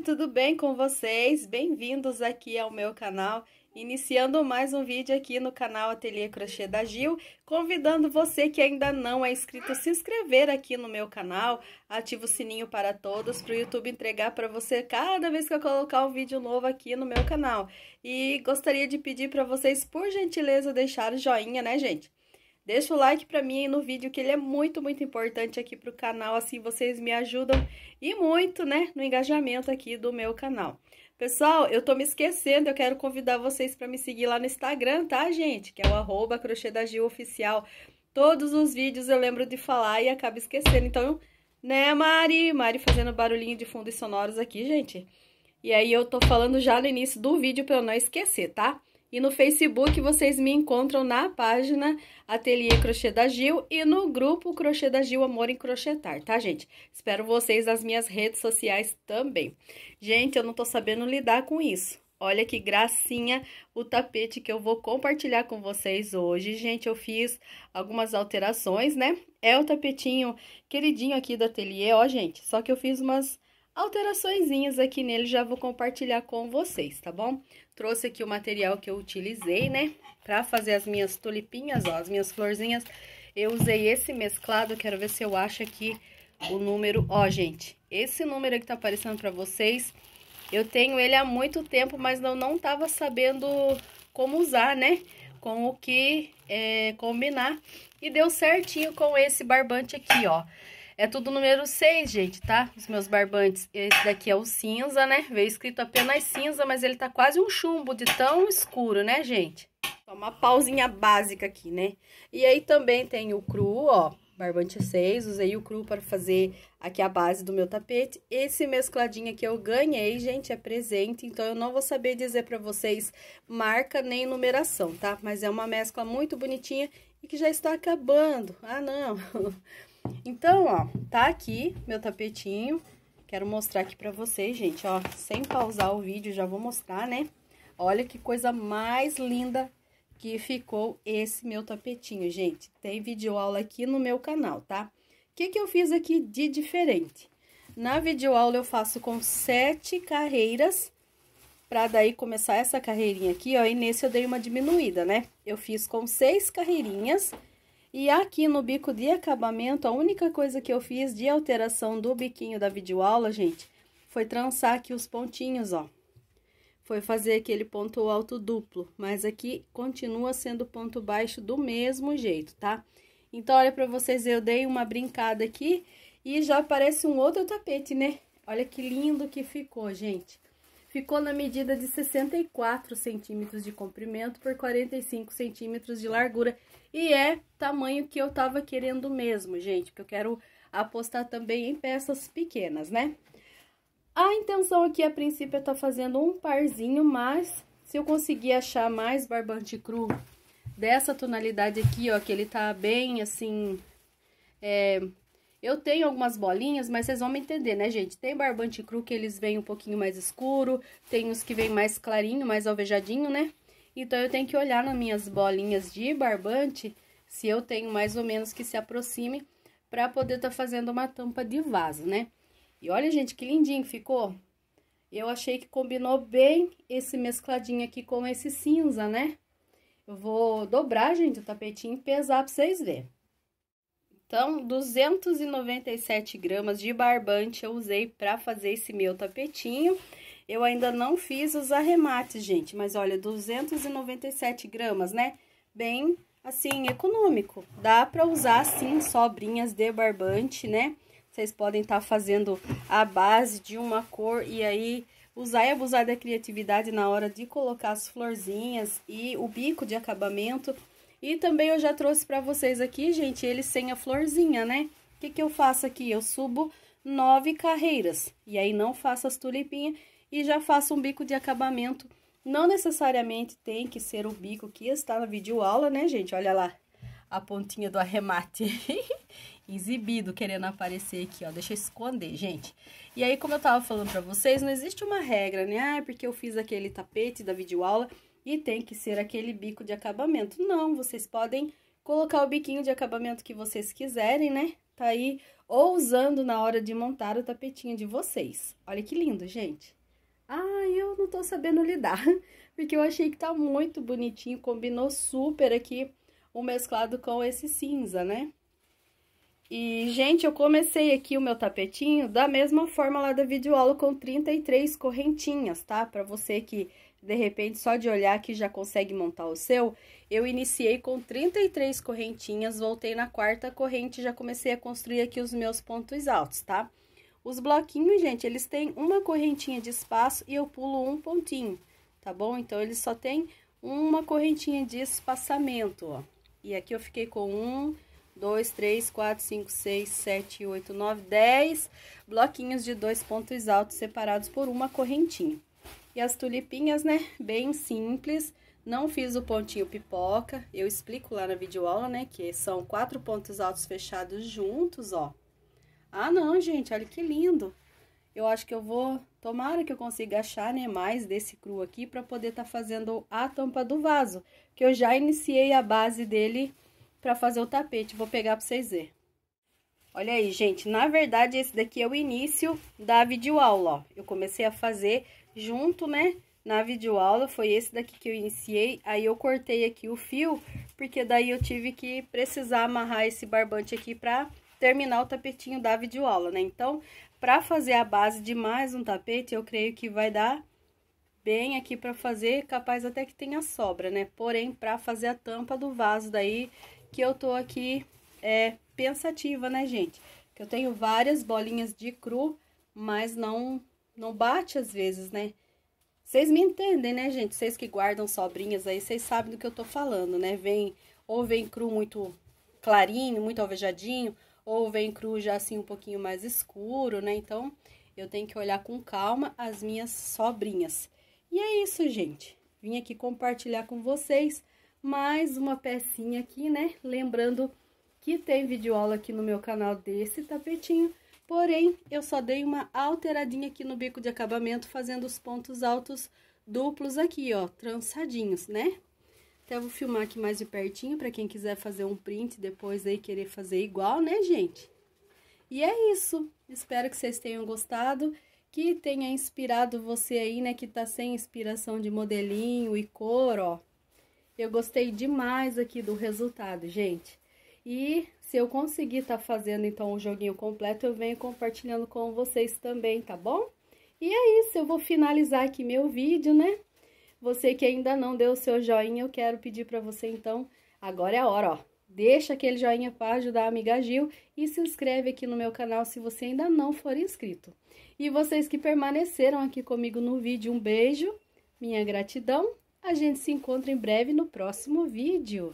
tudo bem com vocês? Bem-vindos aqui ao meu canal, iniciando mais um vídeo aqui no canal Ateliê Crochê da Gil, convidando você que ainda não é inscrito a se inscrever aqui no meu canal, ativa o sininho para todos, para o YouTube entregar para você cada vez que eu colocar um vídeo novo aqui no meu canal. E gostaria de pedir para vocês, por gentileza, deixar o joinha, né, gente? Deixa o like pra mim aí no vídeo, que ele é muito, muito importante aqui pro canal, assim vocês me ajudam e muito, né, no engajamento aqui do meu canal. Pessoal, eu tô me esquecendo, eu quero convidar vocês para me seguir lá no Instagram, tá, gente? Que é o arroba crochê da Gil Oficial. Todos os vídeos eu lembro de falar e acabo esquecendo, então, né, Mari? Mari fazendo barulhinho de fundos sonoros aqui, gente. E aí eu tô falando já no início do vídeo pra eu não esquecer, tá? E no Facebook vocês me encontram na página Ateliê Crochê da Gil e no grupo Crochê da Gil Amor em Crochetar, tá, gente? Espero vocês nas minhas redes sociais também. Gente, eu não tô sabendo lidar com isso. Olha que gracinha o tapete que eu vou compartilhar com vocês hoje. Gente, eu fiz algumas alterações, né? É o tapetinho queridinho aqui do ateliê, ó, gente. Só que eu fiz umas alteraçõezinhas aqui nele, já vou compartilhar com vocês, tá bom? Trouxe aqui o material que eu utilizei, né? Pra fazer as minhas tulipinhas, ó, as minhas florzinhas. Eu usei esse mesclado, quero ver se eu acho aqui o número. Ó, gente, esse número que tá aparecendo pra vocês, eu tenho ele há muito tempo, mas eu não tava sabendo como usar, né? Com o que é, combinar. E deu certinho com esse barbante aqui, ó. É tudo número 6, gente, tá? Os meus barbantes. Esse daqui é o cinza, né? Veio escrito apenas cinza, mas ele tá quase um chumbo de tão escuro, né, gente? Só uma pausinha básica aqui, né? E aí também tem o cru, ó. Barbante 6, usei o cru para fazer aqui a base do meu tapete. Esse mescladinho aqui eu ganhei, gente, é presente, então eu não vou saber dizer para vocês marca nem numeração, tá? Mas é uma mescla muito bonitinha e que já está acabando. Ah, não! Então, ó, tá aqui meu tapetinho. Quero mostrar aqui pra vocês, gente, ó, sem pausar o vídeo, já vou mostrar, né? Olha que coisa mais linda que ficou esse meu tapetinho, gente. Tem videoaula aqui no meu canal, tá? O que que eu fiz aqui de diferente? Na videoaula eu faço com sete carreiras, pra daí começar essa carreirinha aqui, ó, e nesse eu dei uma diminuída, né? Eu fiz com seis carreirinhas e aqui no bico de acabamento, a única coisa que eu fiz de alteração do biquinho da videoaula, gente, foi trançar aqui os pontinhos, ó. Foi fazer aquele ponto alto duplo, mas aqui continua sendo ponto baixo do mesmo jeito, tá? Então, olha pra vocês, eu dei uma brincada aqui e já parece um outro tapete, né? Olha que lindo que ficou, gente ficou na medida de 64 centímetros de comprimento por 45 centímetros de largura. E é tamanho que eu tava querendo mesmo, gente, porque eu quero apostar também em peças pequenas, né? A intenção aqui, a princípio, é tá fazendo um parzinho, mas se eu conseguir achar mais barbante cru dessa tonalidade aqui, ó, que ele tá bem, assim, é, eu tenho algumas bolinhas, mas vocês vão me entender, né, gente? Tem barbante cru que eles vêm um pouquinho mais escuro, tem os que vêm mais clarinho, mais alvejadinho, né? Então, eu tenho que olhar nas minhas bolinhas de barbante se eu tenho mais ou menos que se aproxime para poder estar tá fazendo uma tampa de vaso, né? E olha, gente, que lindinho ficou. Eu achei que combinou bem esse mescladinho aqui com esse cinza, né? Eu vou dobrar, gente, o tapetinho e pesar para vocês verem. Então, 297 gramas de barbante eu usei para fazer esse meu tapetinho. Eu ainda não fiz os arremates, gente, mas olha, 297 gramas, né? Bem, assim, econômico. Dá para usar, sim, sobrinhas de barbante, né? Vocês podem estar tá fazendo a base de uma cor e aí usar e abusar da criatividade na hora de colocar as florzinhas e o bico de acabamento e também eu já trouxe para vocês aqui, gente, ele sem a florzinha, né? O que que eu faço aqui? Eu subo nove carreiras, e aí não faço as tulipinhas e já faço um bico de acabamento. Não necessariamente tem que ser o bico que está na videoaula, né, gente? Olha lá a pontinha do arremate. exibido, querendo aparecer aqui, ó. Deixa eu esconder, gente. E aí, como eu tava falando pra vocês, não existe uma regra, né? Ah, é porque eu fiz aquele tapete da videoaula... aula e tem que ser aquele bico de acabamento. Não, vocês podem colocar o biquinho de acabamento que vocês quiserem, né? Tá aí ousando na hora de montar o tapetinho de vocês. Olha que lindo, gente. Ah, eu não tô sabendo lidar, porque eu achei que tá muito bonitinho, combinou super aqui o mesclado com esse cinza, né? E, gente, eu comecei aqui o meu tapetinho da mesma forma lá da videoaula com 33 correntinhas, tá? Pra você que de repente só de olhar que já consegue montar o seu, eu iniciei com 33 correntinhas, voltei na quarta corrente e já comecei a construir aqui os meus pontos altos, tá? Os bloquinhos, gente, eles têm uma correntinha de espaço e eu pulo um pontinho, tá bom? Então, eles só tem uma correntinha de espaçamento, ó. E aqui eu fiquei com um, dois, três, quatro, cinco, seis, sete, oito, nove, dez bloquinhos de dois pontos altos separados por uma correntinha. E as tulipinhas, né, bem simples, não fiz o pontinho pipoca, eu explico lá na videoaula, né, que são quatro pontos altos fechados juntos, ó. Ah, não, gente, olha que lindo. Eu acho que eu vou, tomara que eu consiga achar, né, mais desse cru aqui para poder tá fazendo a tampa do vaso, que eu já iniciei a base dele para fazer o tapete, vou pegar para vocês verem. Olha aí, gente, na verdade, esse daqui é o início da videoaula, ó. Eu comecei a fazer junto, né, na videoaula, foi esse daqui que eu iniciei, aí eu cortei aqui o fio, porque daí eu tive que precisar amarrar esse barbante aqui pra terminar o tapetinho da videoaula, né, então, pra fazer a base de mais um tapete, eu creio que vai dar bem aqui pra fazer, capaz até que tenha sobra, né, porém, pra fazer a tampa do vaso daí, que eu tô aqui, é, pensativa, né, gente, que eu tenho várias bolinhas de cru, mas não não bate às vezes, né? Vocês me entendem, né, gente? Vocês que guardam sobrinhas aí, vocês sabem do que eu tô falando, né? Vem, ou vem cru muito clarinho, muito alvejadinho, ou vem cru já assim um pouquinho mais escuro, né? Então, eu tenho que olhar com calma as minhas sobrinhas. E é isso, gente. Vim aqui compartilhar com vocês mais uma pecinha aqui, né? Lembrando que tem videoaula aqui no meu canal desse tapetinho, Porém, eu só dei uma alteradinha aqui no bico de acabamento, fazendo os pontos altos duplos aqui, ó, trançadinhos, né? Até então, vou filmar aqui mais de pertinho, pra quem quiser fazer um print depois aí, querer fazer igual, né, gente? E é isso, espero que vocês tenham gostado, que tenha inspirado você aí, né, que tá sem inspiração de modelinho e cor, ó. Eu gostei demais aqui do resultado, gente. E se eu conseguir estar tá fazendo, então, o joguinho completo, eu venho compartilhando com vocês também, tá bom? E é isso, eu vou finalizar aqui meu vídeo, né? Você que ainda não deu o seu joinha, eu quero pedir para você, então, agora é a hora, ó. Deixa aquele joinha para ajudar a amiga Gil e se inscreve aqui no meu canal se você ainda não for inscrito. E vocês que permaneceram aqui comigo no vídeo, um beijo, minha gratidão. A gente se encontra em breve no próximo vídeo.